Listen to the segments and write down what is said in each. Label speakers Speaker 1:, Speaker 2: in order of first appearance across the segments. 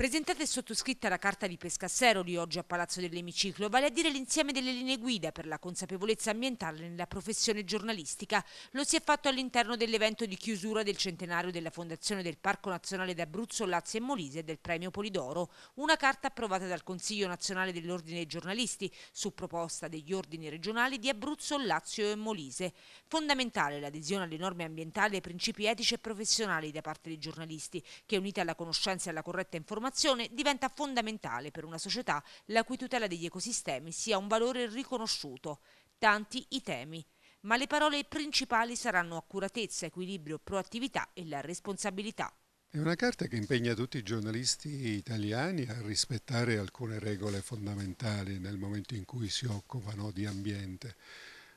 Speaker 1: Presentata e sottoscritta la carta di Pescasseroli oggi a Palazzo dell'Emiciclo, vale a dire l'insieme delle linee guida per la consapevolezza ambientale nella professione giornalistica. Lo si è fatto all'interno dell'evento di chiusura del centenario della Fondazione del Parco Nazionale d'Abruzzo, Lazio e Molise e del Premio Polidoro, una carta approvata dal Consiglio Nazionale dell'Ordine dei Giornalisti su proposta degli ordini regionali di Abruzzo, Lazio e Molise. Fondamentale l'adesione alle norme ambientali e ai principi etici e professionali da parte dei giornalisti, che unita alla conoscenza e alla corretta informazione trasformazione diventa fondamentale per una società la cui tutela degli ecosistemi sia un valore riconosciuto. Tanti i temi ma le parole principali saranno accuratezza, equilibrio, proattività e la responsabilità.
Speaker 2: È una carta che impegna tutti i giornalisti italiani a rispettare alcune regole fondamentali nel momento in cui si occupano di ambiente.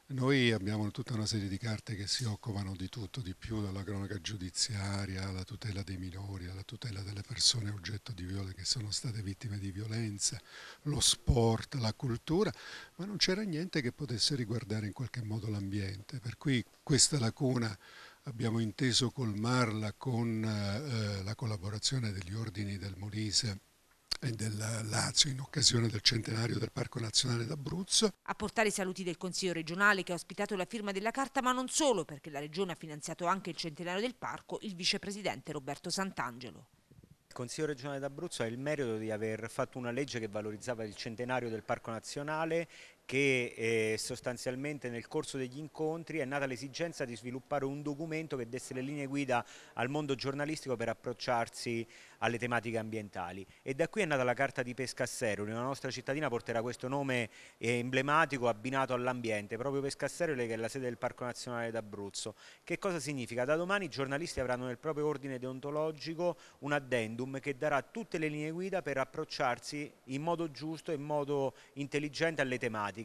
Speaker 2: Noi abbiamo tutta una serie di carte che si occupano di tutto, di più, dalla cronaca giudiziaria alla tutela dei minori, alla tutela delle persone oggetto di viola che sono state vittime di violenza, lo sport, la cultura, ma non c'era niente che potesse riguardare in qualche modo l'ambiente. Per cui questa lacuna abbiamo inteso colmarla con eh, la collaborazione degli ordini del Molise del Lazio in occasione del centenario del Parco Nazionale
Speaker 1: d'Abruzzo. A portare i saluti del Consiglio regionale che ha ospitato la firma della carta, ma non solo, perché la Regione ha finanziato anche il centenario del parco, il vicepresidente Roberto Sant'Angelo.
Speaker 3: Il Consiglio regionale d'Abruzzo ha il merito di aver fatto una legge che valorizzava il centenario del Parco Nazionale che eh, sostanzialmente nel corso degli incontri è nata l'esigenza di sviluppare un documento che desse le linee guida al mondo giornalistico per approcciarsi alle tematiche ambientali e da qui è nata la carta di Pescassero, una nostra cittadina porterà questo nome eh, emblematico abbinato all'ambiente, proprio Pescassero che è la sede del Parco Nazionale d'Abruzzo. Che cosa significa? Da domani i giornalisti avranno nel proprio ordine deontologico un addendum che darà tutte le linee guida per approcciarsi in modo giusto e in modo intelligente alle tematiche